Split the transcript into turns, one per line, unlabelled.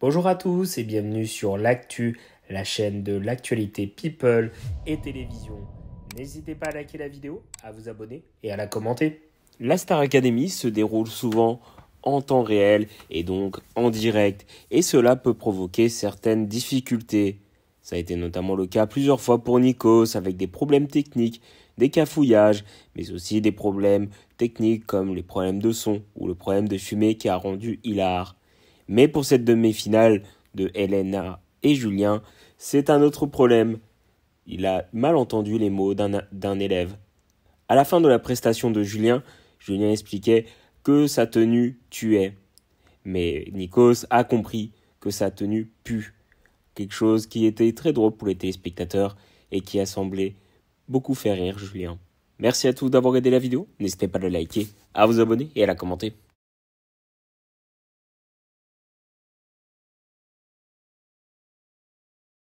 Bonjour à tous et bienvenue sur l'actu, la chaîne de l'actualité people et télévision. N'hésitez pas à liker la vidéo, à vous abonner
et à la commenter. La Star Academy se déroule souvent en temps réel et donc en direct et cela peut provoquer certaines difficultés. Ça a été notamment le cas plusieurs fois pour Nikos avec des problèmes techniques, des cafouillages, mais aussi des problèmes techniques comme les problèmes de son ou le problème de fumée qui a rendu hilar. Mais pour cette demi-finale de Helena et Julien, c'est un autre problème. Il a mal entendu les mots d'un élève. À la fin de la prestation de Julien, Julien expliquait que sa tenue tuait. Mais Nikos a compris que sa tenue pue. Quelque chose qui était très drôle pour les téléspectateurs et qui a semblé beaucoup faire rire Julien. Merci à tous d'avoir aidé la vidéo. N'hésitez pas à la liker, à vous abonner et à la commenter.